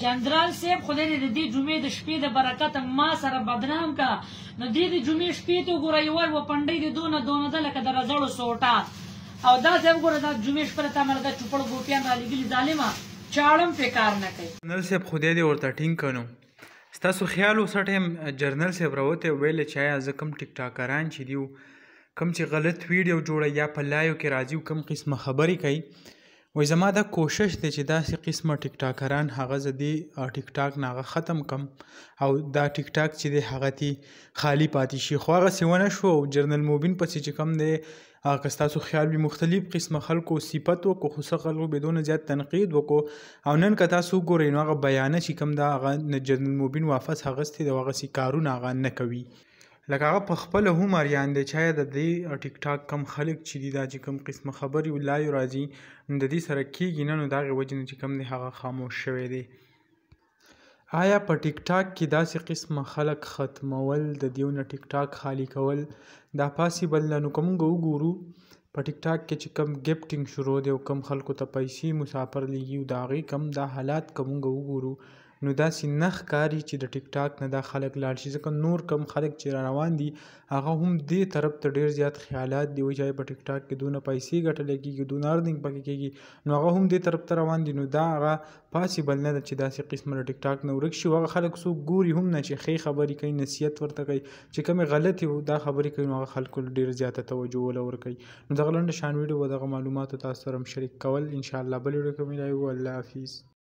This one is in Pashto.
جنرال صاحب خدای دې د دې جمعې د شپې د برکت ما سره بدنام کا نو دې د جمعې شپې ته ګوره یو و پنډې دې دونه دونه ده لکه د رزړو سوټه او دا صاحب ګوره دا جمعې شپه ته مرګه چوپړ ګوپیان را لګیل ظالما چاړم په کار نه کوي جنرال صاحب خدای دې ورته ټینګ کړو ستاسو خیال وسټم جرنل صاحب راوته ویل چې یا زکم ټیک ټاکران چې دیو کم چې غلط ویډیو جوړه یا په لایو کې راځي کم قسمه خبرې کوي وای زما دا کوشش دی چې داسې قسمه ټیک ټاکران هغه زه دی ټیک ټاک ناغه ختم کم او دا ټیک ټاک چې دی هغه تی خالی پاتې شي خو هغه سیونه شو جرنل موبین پسې چې کم دی هغه کستاسو خیال به مختلف قسمه خلکو صفت وکړو خو څه خلکو بدون زیات تنقید وکړو او نن که تاسو ګورئ نو هغه بیان چې کم دا هغه جرنل موبین واپس هغه ستې د هغه سي کارونه هغه نه کوي لکه هغه په خپل هم اریان دی چا د دې ټیک ټاک کم خلک چې دی دا چې کم قسمه خبري ولای راځي د دې سره کیږي نه نو دا وجنه چې کم دی هغه خاموش شوی دی آیا په ټیک ټاک کې داسې قسمه خلک ختمول د دیونه ټیک ټاک خالی کول دا پاسیبل نه نو کوم وګورو په ټیک ټاک کې چې کم گیفټینګ شروع دی او کم خلکو ته پیسې مسافر لیږي او دا غي کم دا حالات کوم وګورو نو داسې نه ښکاري چې د ټیک ټاک نه دا خلک لاړ شي ځکه نور کم خلک چې را روان دي هغه هم دې طرف ته ډیر زیات خیالات دی وجای په ټیک ټاک کې دونه پیسې ګټل کېږي دونه ارننګ پکې کېږي نو هغه هم دې طرف ته روان دي نو دا هغه پاسیبل نه ده چې داسې قسمه ټیک ټاک نه ورک شي هغه خلک څوک ګوري هم نه چې ښې خبرې کوي نصیحت ورته کوي چې کومې غلطي دا خبرې کوي نو هغه خلکو ډیر زیاته توجه ولور کوي نو دغه لنډه شان ویډیو به دغه معلومات تاسو سره شریک کول ان شاء الله بل ویډیو کې ملایو الله حافظ